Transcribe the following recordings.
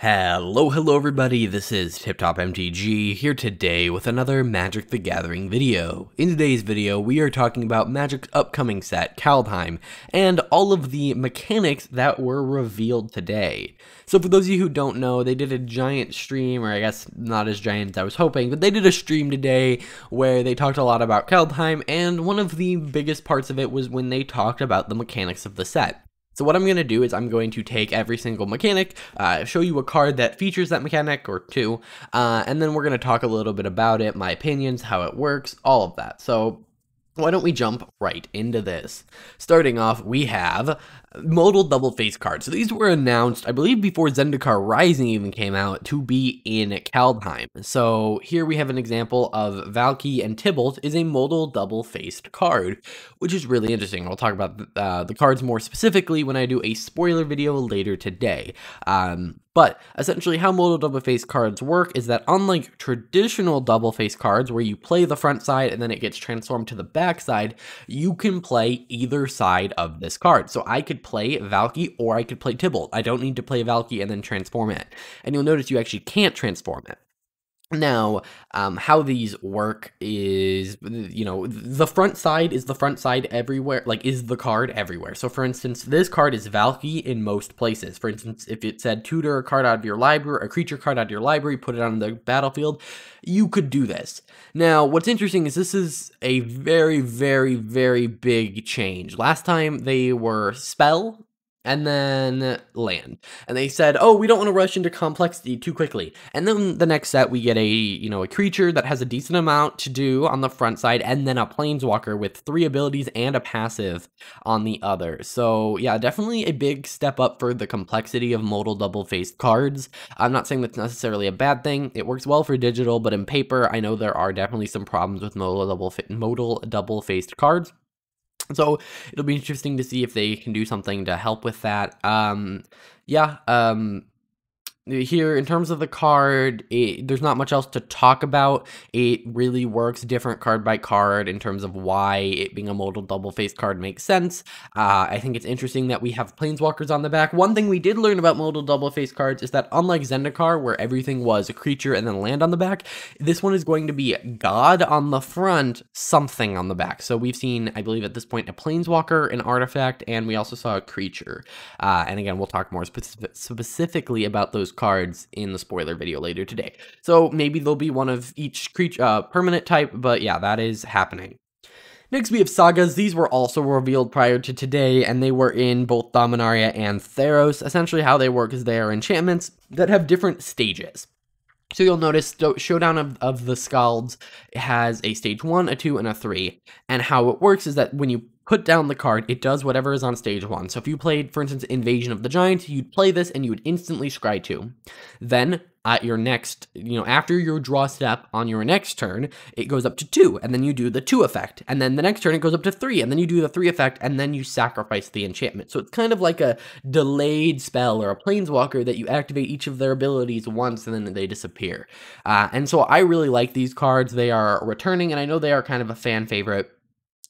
Hello, hello everybody, this is Tip Top MTG here today with another Magic the Gathering video. In today's video, we are talking about Magic's upcoming set, Kaldheim, and all of the mechanics that were revealed today. So for those of you who don't know, they did a giant stream, or I guess not as giant as I was hoping, but they did a stream today where they talked a lot about Kaldheim, and one of the biggest parts of it was when they talked about the mechanics of the set. So what I'm going to do is I'm going to take every single mechanic, uh, show you a card that features that mechanic or two, uh, and then we're going to talk a little bit about it, my opinions, how it works, all of that. So why don't we jump right into this? Starting off, we have modal double face cards. So these were announced, I believe, before Zendikar Rising even came out to be in Kaldheim. So here we have an example of Valky and Tybalt is a modal double faced card, which is really interesting. I'll talk about uh, the cards more specifically when I do a spoiler video later today. Um, but essentially, how modal double face cards work is that unlike traditional double face cards, where you play the front side and then it gets transformed to the back side, you can play either side of this card. So I could play Valky or I could play Tibalt. I don't need to play Valky and then transform it. And you'll notice you actually can't transform it. Now, um, how these work is, you know, the front side is the front side everywhere, like, is the card everywhere. So, for instance, this card is Valky in most places. For instance, if it said tutor a card out of your library, a creature card out of your library, put it on the battlefield, you could do this. Now, what's interesting is this is a very, very, very big change. Last time they were spell and then land. And they said, "Oh, we don't want to rush into complexity too quickly." And then the next set we get a, you know, a creature that has a decent amount to do on the front side and then a planeswalker with three abilities and a passive on the other. So, yeah, definitely a big step up for the complexity of modal double-faced cards. I'm not saying that's necessarily a bad thing. It works well for digital, but in paper, I know there are definitely some problems with modal double modal double-faced cards. So it'll be interesting to see if they can do something to help with that. Um, yeah, um, here in terms of the card it, there's not much else to talk about it really works different card by card in terms of why it being a modal double face card makes sense uh, i think it's interesting that we have planeswalkers on the back one thing we did learn about modal double face cards is that unlike zendikar where everything was a creature and then land on the back this one is going to be god on the front something on the back so we've seen i believe at this point a planeswalker an artifact and we also saw a creature uh, and again we'll talk more spe specifically about those cards in the spoiler video later today. So maybe there'll be one of each creature, uh, permanent type, but yeah, that is happening. Next we have sagas, these were also revealed prior to today, and they were in both Dominaria and Theros. Essentially how they work is they are enchantments that have different stages. So you'll notice Showdown of, of the Scalds has a stage 1, a 2, and a 3. And how it works is that when you put down the card, it does whatever is on stage 1. So if you played, for instance, Invasion of the Giants, you'd play this and you would instantly scry 2. Then at your next, you know, after your draw step on your next turn, it goes up to two, and then you do the two effect, and then the next turn it goes up to three, and then you do the three effect, and then you sacrifice the enchantment. So it's kind of like a delayed spell or a planeswalker that you activate each of their abilities once and then they disappear. Uh, and so I really like these cards. They are returning, and I know they are kind of a fan favorite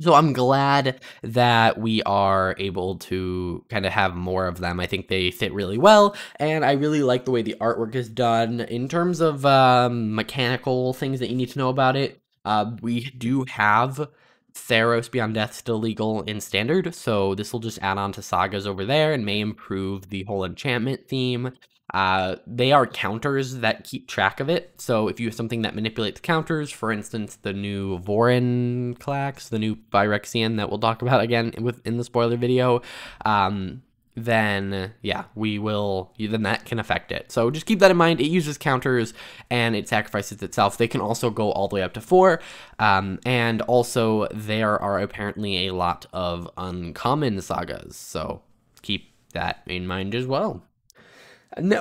so I'm glad that we are able to kind of have more of them. I think they fit really well, and I really like the way the artwork is done. In terms of um, mechanical things that you need to know about it, uh, we do have Theros Beyond Death still legal in standard, so this will just add on to sagas over there and may improve the whole enchantment theme. Uh, they are counters that keep track of it. So if you have something that manipulates counters, for instance, the new Vorin Clax, the new Phyrexian that we'll talk about again within the spoiler video, um, then yeah, we will, then that can affect it. So just keep that in mind. It uses counters and it sacrifices itself. They can also go all the way up to four. Um, and also, there are apparently a lot of uncommon sagas. So keep that in mind as well.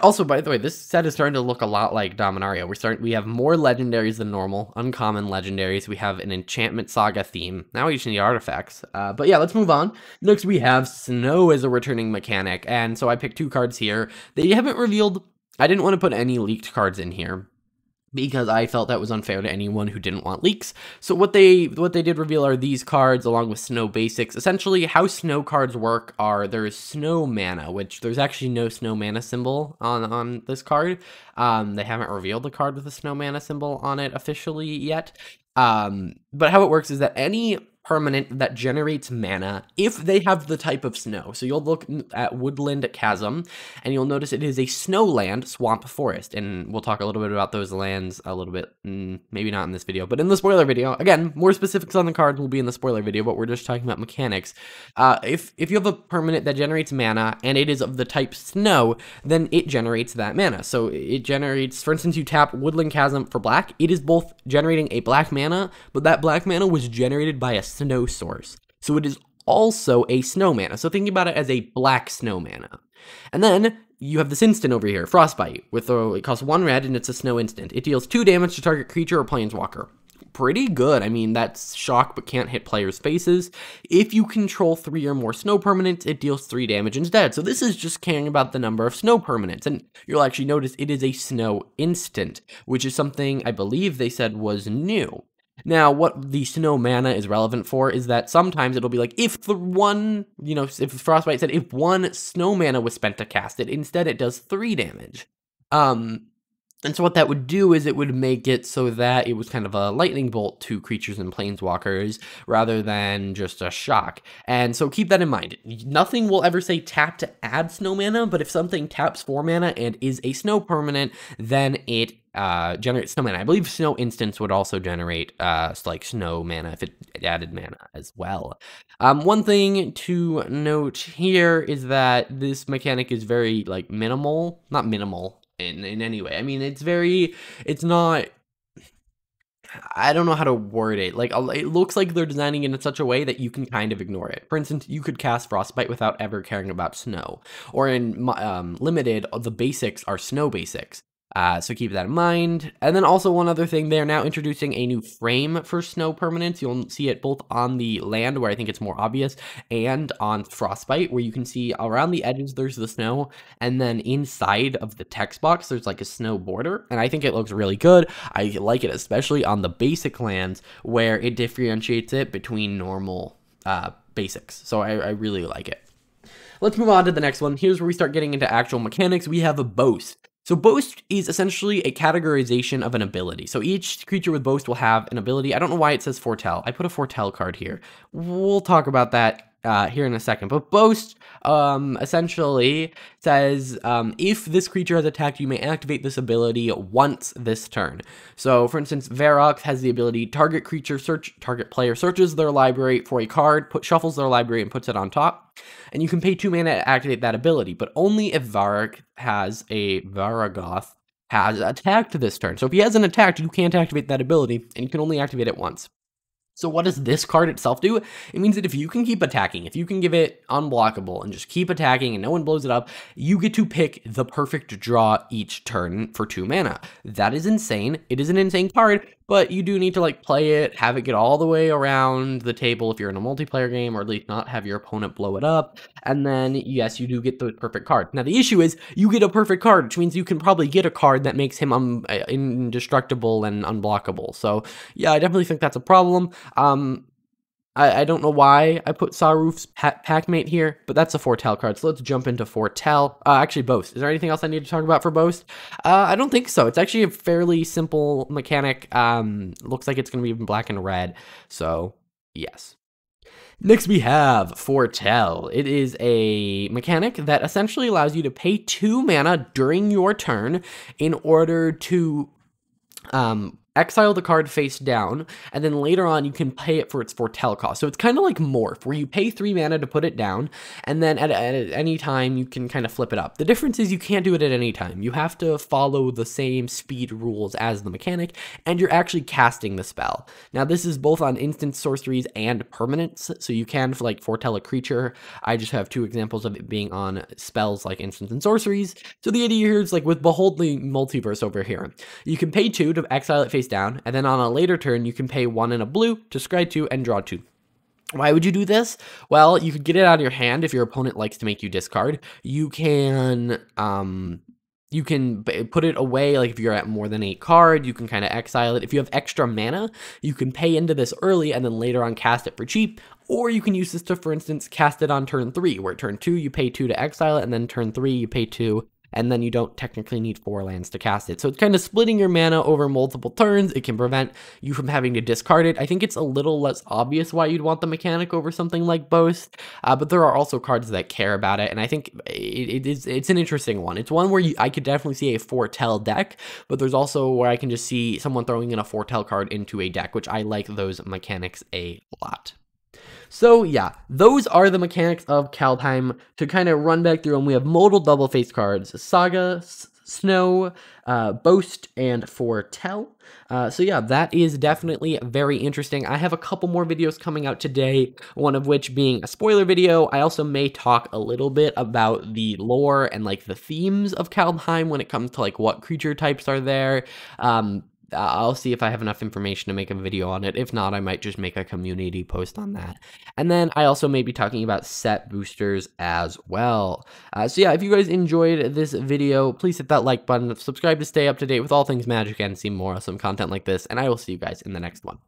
Also, by the way, this set is starting to look a lot like Dominaria. We're starting. We have more legendaries than normal, uncommon legendaries. We have an enchantment saga theme. Now we just need artifacts. Uh, but yeah, let's move on. Next, we have snow as a returning mechanic, and so I picked two cards here. They haven't revealed. I didn't want to put any leaked cards in here because I felt that was unfair to anyone who didn't want leaks. So what they what they did reveal are these cards along with snow basics. Essentially, how snow cards work are there is snow mana, which there's actually no snow mana symbol on on this card. Um, they haven't revealed the card with a snow mana symbol on it officially yet. Um, but how it works is that any permanent that generates mana if they have the type of snow. So you'll look at Woodland Chasm and you'll notice it is a snowland swamp forest. And we'll talk a little bit about those lands a little bit, mm, maybe not in this video, but in the spoiler video. Again, more specifics on the cards will be in the spoiler video, but we're just talking about mechanics. Uh, if, if you have a permanent that generates mana and it is of the type snow, then it generates that mana. So it generates, for instance, you tap Woodland Chasm for black, it is both generating a black mana, but that black mana was generated by a snow source. So it is also a snow mana. So thinking about it as a black snow mana. And then you have this instant over here, Frostbite, with a, uh, it costs one red and it's a snow instant. It deals two damage to target creature or planeswalker. Pretty good. I mean, that's shock but can't hit players' faces. If you control three or more snow permanents, it deals three damage instead. So this is just caring about the number of snow permanents. And you'll actually notice it is a snow instant, which is something I believe they said was new. Now, what the snow mana is relevant for is that sometimes it'll be like, if the one, you know, if Frostbite said if one snow mana was spent to cast it, instead it does three damage. Um, and so what that would do is it would make it so that it was kind of a lightning bolt to creatures and planeswalkers rather than just a shock. And so keep that in mind. Nothing will ever say tap to add snow mana, but if something taps four mana and is a snow permanent, then it uh, generate snow mana. I believe snow instance would also generate uh, like snow mana if it added mana as well. Um, one thing to note here is that this mechanic is very like minimal, not minimal in, in any way. I mean, it's very, it's not I don't know how to word it. Like, it looks like they're designing it in such a way that you can kind of ignore it. For instance, you could cast Frostbite without ever caring about snow. Or in um, Limited, the basics are snow basics. Uh, so keep that in mind. And then also one other thing, they're now introducing a new frame for snow permanence. You'll see it both on the land where I think it's more obvious and on frostbite where you can see around the edges there's the snow and then inside of the text box there's like a snow border and I think it looks really good. I like it especially on the basic lands where it differentiates it between normal uh, basics. So I, I really like it. Let's move on to the next one. Here's where we start getting into actual mechanics. We have a boast. So boast is essentially a categorization of an ability. So each creature with boast will have an ability. I don't know why it says foretell. I put a foretell card here. We'll talk about that uh, here in a second. But Boast um, essentially says um, if this creature has attacked, you may activate this ability once this turn. So, for instance, Varok has the ability target creature search, target player searches their library for a card, put, shuffles their library, and puts it on top. And you can pay two mana to activate that ability, but only if Varok has a Varagoth has attacked this turn. So if he hasn't attacked, you can't activate that ability, and you can only activate it once. So what does this card itself do? It means that if you can keep attacking, if you can give it unblockable and just keep attacking and no one blows it up, you get to pick the perfect draw each turn for two mana. That is insane. It is an insane card, but you do need to like play it, have it get all the way around the table if you're in a multiplayer game, or at least not have your opponent blow it up. And then, yes, you do get the perfect card. Now, the issue is you get a perfect card, which means you can probably get a card that makes him um, indestructible and unblockable. So, yeah, I definitely think that's a problem. Um, I, I don't know why I put Sawroof's pa- packmate here, but that's a Fortell card. So let's jump into Fortell. Uh, actually, Boast. Is there anything else I need to talk about for Boast? Uh, I don't think so. It's actually a fairly simple mechanic. Um, looks like it's going to be in black and red. So, yes. Next, we have Fortell. It is a mechanic that essentially allows you to pay two mana during your turn in order to um, exile the card face down, and then later on you can pay it for its foretell cost. So it's kind of like Morph, where you pay three mana to put it down, and then at, at, any time you can kind of flip it up. The difference is you can't do it at any time. You have to follow the same speed rules as the mechanic, and you're actually casting the spell. Now this is both on instant sorceries and permanents, so you can like foretell a creature. I just have two examples of it being on spells like Instant and sorceries. So the idea here is like with Behold the Multiverse over here, you can pay two to exile it face down, and then on a later turn, you can pay one and a blue to scry two and draw two. Why would you do this? Well, you could get it out of your hand if your opponent likes to make you discard. You can um, you can put it away like if you're at more than eight card you can kind of exile it if you have extra mana you can pay into this early and then later on cast it for cheap or you can use this to for instance cast it on turn three where turn two you pay two to exile it and then turn three you pay two and then you don't technically need four lands to cast it. So it's kind of splitting your mana over multiple turns. It can prevent you from having to discard it. I think it's a little less obvious why you'd want the mechanic over something like Boast, uh, but there are also cards that care about it, and I think it, it is, it's an interesting one. It's one where you, I could definitely see a foretell deck, but there's also where I can just see someone throwing in a foretell card into a deck, which I like those mechanics a lot. So yeah, those are the mechanics of Kaldheim. To kind of run back through them, we have modal double face cards, Saga, S Snow, uh, Boast, and Foretell. Uh, so yeah, that is definitely very interesting. I have a couple more videos coming out today, one of which being a spoiler video. I also may talk a little bit about the lore and like the themes of Kaldheim when it comes to like what creature types are there. Um, I'll see if I have enough information to make a video on it. If not, I might just make a community post on that. And then I also may be talking about set boosters as well. Uh, so yeah, if you guys enjoyed this video, please hit that like button, subscribe to stay up to date with all things magic and see more awesome content like this. And I will see you guys in the next one.